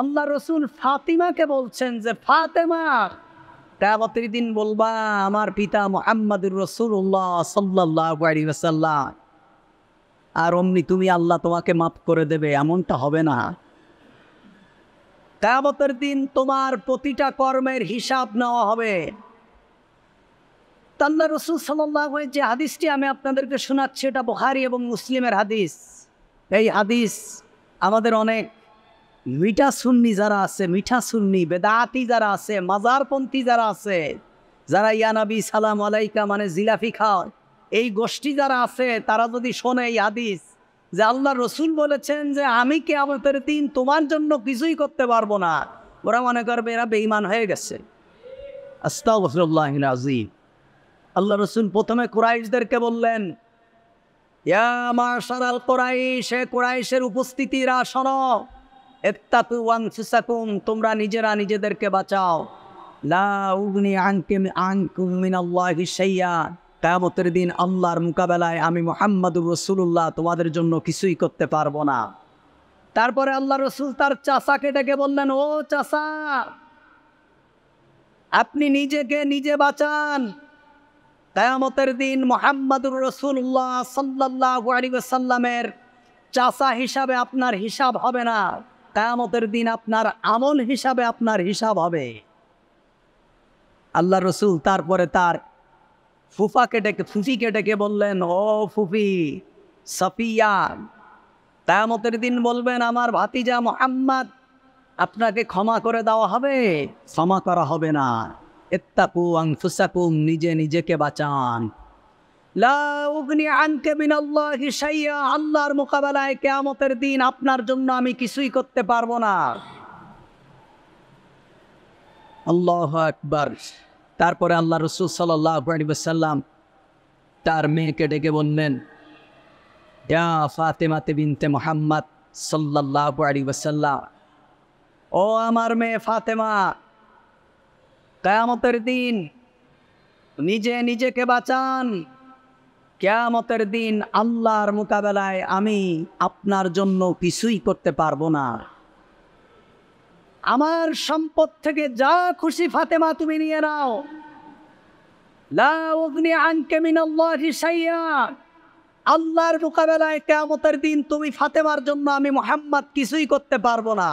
আল্লাহ রসুল ফাতিমাকে বলছেন যে ফাতেমা কেয়ামতের দিন বলবা আমার পিতা মোহাম্মদুর রসুল্লাহ সাল্লাহ আর অমনি তুমি আল্লাহ তোমাকে মাফ করে দেবে এমনটা হবে না কেয়ামতের দিন তোমার প্রতিটা কর্মের হিসাব নেওয়া হবে তাল্লা রসুল সাল্লাহ যে হাদিসটি আমি আপনাদেরকে শোনাচ্ছি এটা বহারি এবং মুসলিমের হাদিস এই হাদিস আমাদের অনেক মিঠা সুন্নি যারা আছে মিঠা সুন্নি বেদাতি যারা আছে মাজারপন্থী যারা আছে যারা ইয়ানাবি সালাম আলাইকা মানে জিলাফি খাওয়ায় এই গোষ্ঠী যারা আছে তারা যদি শোনে এই হাদিস যে আল্লাহ রসুল বলেছেন যে আমি কে আমাদের দিন তোমার জন্য কিছুই করতে পারবো না ওরা মনে করবে এরা বেঈমান হয়ে গেছে আজিম আল্লাহ রসুল প্রথমে কুরাইশদেরকে বললেন ইয়া মা সারাল কোরাইশ কোরাইশের উপস্থিতিরা শোনো তোমরা নিজেরা নিজেদেরকে বাঁচাও লা উগনি দিন আল্লাহর মোকাবেলায় আমি মোহাম্মদুর রসুল্লাহ তোমাদের জন্য কিছুই করতে পারবো না তারপরে আল্লাহ রসুল তার চাষাকে ডেকে বললেন ও চাষা আপনি নিজেকে নিজে বাঁচান কায়ামতের দিন মোহাম্মদুর রসুল্লাহ সাল্লাহ আলী সাল্লামের চাষা হিসাবে আপনার হিসাব হবে না কামতের দিন আপনার আমল হিসাবে আপনার হিসাব হবে আল্লাহ রসুল তারপরে তার ফুফাকে ডেকে ফুফিকে ডেকে বললেন ও ফুফি সফিয়া তায়ামতের দিন বলবেন আমার ভাতিজা মোহাম্মদ আপনাকে ক্ষমা করে দেওয়া হবে ক্ষমা করা হবে না এত্তাকু আংফুসাকুম নিজে নিজেকে বাঁচান আল্লাহর মোকাবেলায় কেয়ামতের দিন আপনার জন্য আমি কিছুই করতে পারবো না আল্লাহ একবার তারপরে আল্লাহ রসুল সাল্লাম তার মেয়েকে ডেকে বললেন ইয়া ফাতেমাতে বিনতে মোহাম্মদ সাল্লাহ আলী ওসাল্লাম ও আমার মেয়ে ফাতেমা কেয়ামতের দিন নিজে নিজেকে বাঁচান কেয়ামতের দিন আল্লাহর মোকাবেলায় আমি আপনার জন্য কিছুই করতে পারবো না আমার সম্পদ থেকে যা খুশি ফাতেমা তুমি নিয়ে নাও আল্লাহর মোকাবেলায় কেয়ামতের দিন তুমি ফাতেমার জন্য আমি মোহাম্মদ কিছুই করতে পারবো না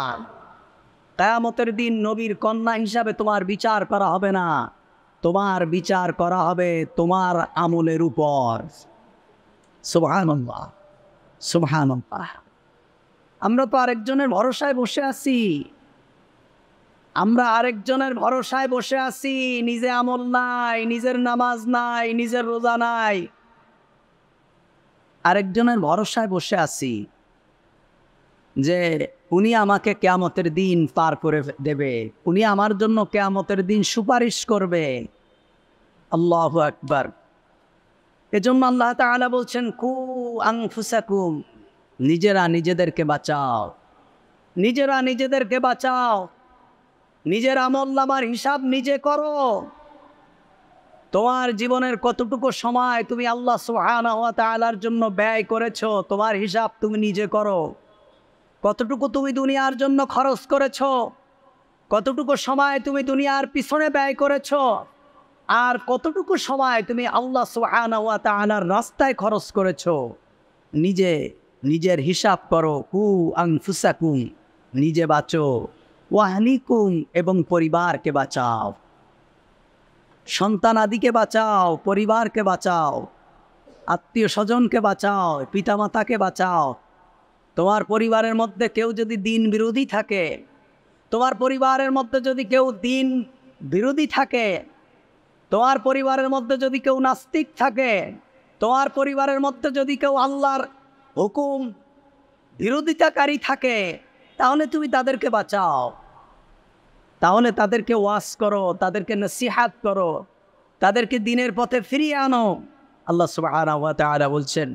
কেয়ামতের দিন নবীর কন্যা হিসাবে তোমার বিচার করা হবে না তোমার বিচার করা হবে তোমার আমলের উপর সুবহানাল্লাহ সুবহানাল্লাহ আমরা তো আরেকজনের ভরসায় বসে আছি আমরা আরেকজনের ভরসায় বসে আছি নিজে আমল নাই নিজের নামাজ নাই নিজের রোজা নাই আরেকজনের ভরসায় বসে আছি যে উনি আমাকে কেয়ামতের দিন পার করে দেবে উনি আমার জন্য কেয়ামতের দিন সুপারিশ করবে আল্লাহ আকবর এজন্য আল্লাহ তালা বলছেন কু আংফুসাকুম নিজেরা নিজেদেরকে বাঁচাও নিজেরা নিজেদেরকে বাঁচাও নিজের আমল্লামার হিসাব নিজে করো তোমার জীবনের কতটুকু সময় তুমি আল্লাহ সোহান জন্য ব্যয় করেছো তোমার হিসাব তুমি নিজে করো কতটুকু তুমি দুনিয়ার জন্য খরচ করেছ কতটুকু সময় তুমি দুনিয়ার পিছনে ব্যয় করেছ আর কতটুকু সময় তুমি আল্লাহ আনার রাস্তায় খরচ করেছ নিজে নিজের হিসাব করো কু আংফুসাকুম নিজে বাঁচো ওয়াহনিকুম এবং পরিবারকে বাঁচাও আদিকে বাঁচাও পরিবারকে বাঁচাও আত্মীয় স্বজনকে বাঁচাও পিতামাতাকে বাঁচাও তোমার পরিবারের মধ্যে কেউ যদি দিন বিরোধী থাকে তোমার পরিবারের মধ্যে যদি কেউ দিন বিরোধী থাকে তোমার পরিবারের মধ্যে যদি কেউ নাস্তিক থাকে তোমার পরিবারের মধ্যে যদি কেউ আল্লাহর হুকুম বিরোধিতাকারী থাকে তাহলে তুমি তাদেরকে বাঁচাও তাহলে তাদেরকে ওয়াস করো তাদেরকে নসিহাত করো তাদেরকে দিনের পথে ফিরিয়ে আনো আল্লাহ আর বলছেন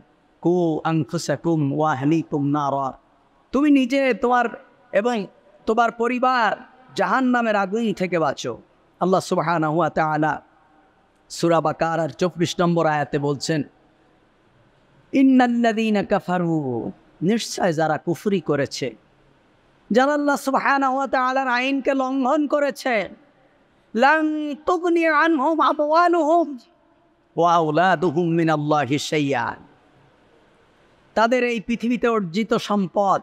কু আংফুসাকুম ওয়াহলিকুম নার তুমি নিজে তোমার এবং তোমার পরিবার জাহান নামের আগুন থেকে বাঁচো আল্লাহ সুবাহান হুয়া তালা সুরাবা কার আর চব্বিশ নম্বর আয়াতে বলছেন ইন্নাল্লাদিন কাফারু নিশ্চয় যারা কুফরি করেছে যারা আল্লাহ সুবাহান হুয়া তালার আইনকে লঙ্ঘন করেছে লং তুগনি আনহুম আবওয়ালুহুম ওয়া আউলাদুহুম মিনাল্লাহি শাইয়ান তাদের এই পৃথিবীতে অর্জিত সম্পদ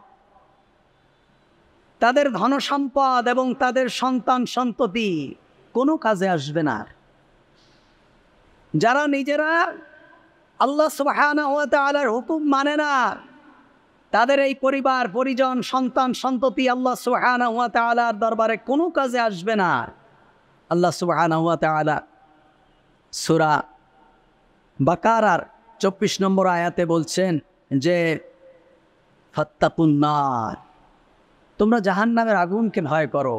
তাদের ধন সম্পদ এবং তাদের সন্তান সন্ততি কোনো কাজে আসবে না যারা নিজেরা আল্লাহ সুবাহর হুকুম মানে না তাদের এই পরিবার পরিজন সন্তান সন্ততি আল্লাহ সুবাহর দরবারে কোনো কাজে আসবে না আল্লাহ সুবাহ সুরা আর চব্বিশ নম্বর আয়াতে বলছেন যে ফত্তাপুন্নার তোমরা জাহান নামের আগুনকে ভয় করো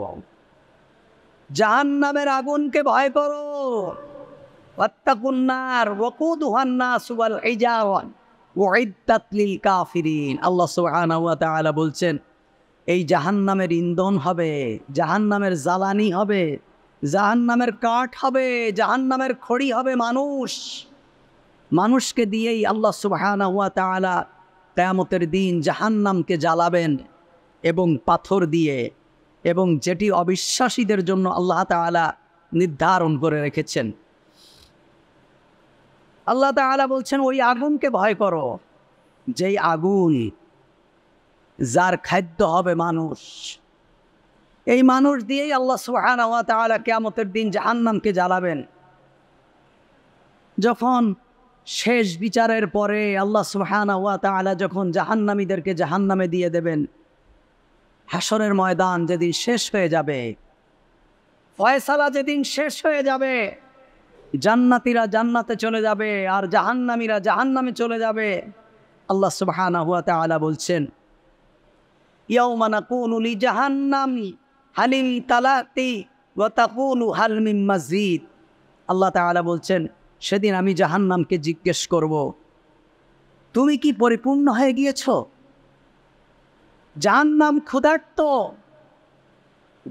জাহান নামের আগুনকে ভয় করো ফত্তাপুন্নার ওকুদ হান্না সুবাল ইজাওয়ান ওয়াইদাতলিল কাফিরিন আল্লাহ সুবহানাহু ওয়া তাআলা বলছেন এই জাহান নামের ইন্ধন হবে জাহান নামের জ্বালানি হবে জাহান নামের কাঠ হবে জাহান নামের খড়ি হবে মানুষ মানুষকে দিয়েই আল্লাহ সুবাহানা হুয়া তালা কেয়ামতের দিন জাহান্নামকে জ্বালাবেন এবং পাথর দিয়ে এবং যেটি অবিশ্বাসীদের জন্য আল্লাহ তালা নির্ধারণ করে রেখেছেন আল্লাহ তালা বলছেন ওই আগুনকে ভয় করো যেই আগুন যার খাদ্য হবে মানুষ এই মানুষ দিয়েই আল্লাহ সুহানা কেয়ামতের দিন জাহান্নামকে জ্বালাবেন যখন শেষ বিচারের পরে আল্লাহ সুহানা ওয়া তালা যখন জাহান্নামীদেরকে জাহান্নামে দিয়ে দেবেন হাসরের ময়দান যেদিন শেষ হয়ে যাবে ফয়সালা যেদিন শেষ হয়ে যাবে জান্নাতিরা জান্নাতে চলে যাবে আর জাহান্নামীরা জাহান্নামে চলে যাবে আল্লাহ সুবাহানা হুয়া তালা বলছেন ইয়ৌমানা উলি জাহান্নামি হালিম তালাতি ও তাকুলু হালমিম মসজিদ আল্লাহ তালা বলছেন সেদিন আমি জাহান্নামকে জিজ্ঞেস করব তুমি কি পরিপূর্ণ হয়ে গিয়েছ জাহান্নাম ক্ষুধার্ত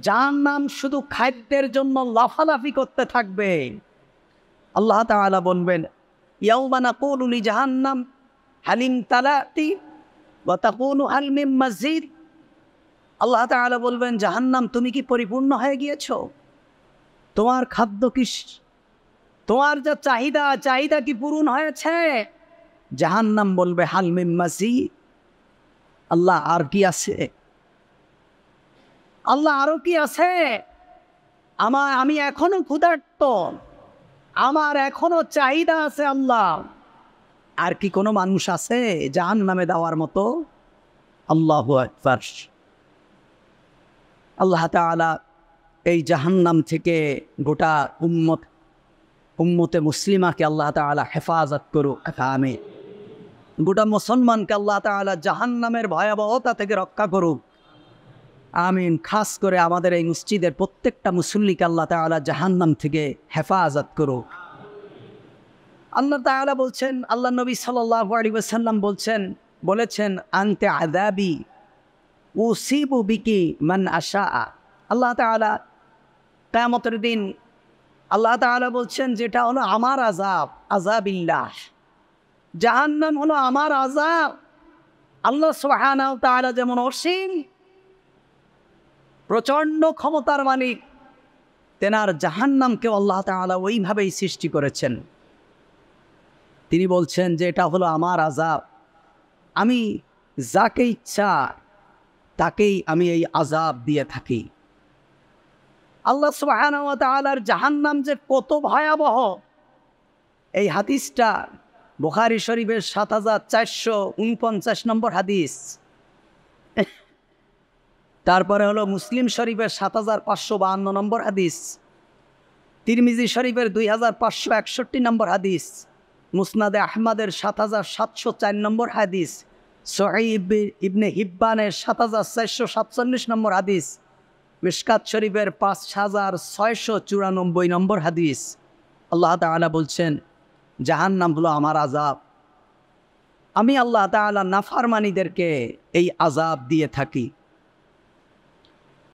জাহান্নাম শুধু খাদ্যের জন্য লাফালাফি করতে থাকবে আল্লাহ তালা বলবেন ইয়াউমানা উনি জাহান্নাম হালিম তালাতি বা কোন কৌলু হালিম মসজিদ আল্লাহ তালা বলবেন জাহান্নাম তুমি কি পরিপূর্ণ হয়ে গিয়েছ তোমার খাদ্য কি তোমার যা চাহিদা চাহিদা কি পূরণ হয়েছে জাহান্নাম বলবে হালমিম মাসি আল্লাহ আর কি আছে আল্লাহ আরও কি আছে আমার আমি এখনো ক্ষুধার্ত আমার এখনো চাহিদা আছে আল্লাহ আর কি কোনো মানুষ আছে জাহান নামে দেওয়ার মতো আল্লাহ আল্লাহ তালা এই জাহান্নাম থেকে গোটা উম্মত উম্মতে মুসলিমাকে আল্লাহ তালা হেফাজত করুক আমি গোটা মুসলমানকে আল্লাহ তালা জাহান্নামের ভয়াবহতা থেকে রক্ষা করুক আমিন খাস করে আমাদের এই মসজিদের প্রত্যেকটা মুসল্লিকে আল্লাহ তালা জাহান্নাম থেকে হেফাজত করুক আল্লাহ তালা বলছেন আল্লাহ নবী সাল্লাহ আলিবাসাল্লাম বলছেন বলেছেন আনতে আদাবি ও সিবু বিকি মান আশা আল্লাহ তালা কেয়ামতের দিন আল্লাহ তালা বলছেন যেটা হলো আমার আজাব আজাব ইল্লাহ জাহান্নাম হলো আমার আজাব আল্লাহ সোহানাও তারা যেমন অসীম প্রচণ্ড ক্ষমতার মালিক তেনার জাহান্নামকেও আল্লাহ তালা ওইভাবেই সৃষ্টি করেছেন তিনি বলছেন যে এটা হলো আমার আজাব আমি যাকে ইচ্ছা তাকেই আমি এই আজাব দিয়ে থাকি আল্লাহ সুবাহর জাহান্নাম যে কত ভয়াবহ এই হাদিসটা বুখারি শরীফের সাত হাজার চারশো উনপঞ্চাশ নম্বর হাদিস তারপরে হলো মুসলিম শরীফের সাত হাজার পাঁচশো বাহান্ন নম্বর হাদিস তিরমিজি শরীফের দুই হাজার পাঁচশো একষট্টি নম্বর হাদিস মুসনাদে আহমদের সাত হাজার সাতশো চার নম্বর হাদিস সোহাই ইবনে হিব্বানের সাত হাজার চারশো সাতচল্লিশ নম্বর হাদিস মিশকাত শরীফের পাঁচ হাজার ছয়শো চুরানব্বই নম্বর হাদিস আল্লাহ তালা বলছেন জাহান নাম হলো আমার আজাব আমি আল্লাহ তালা নাফারমানিদেরকে এই আজাব দিয়ে থাকি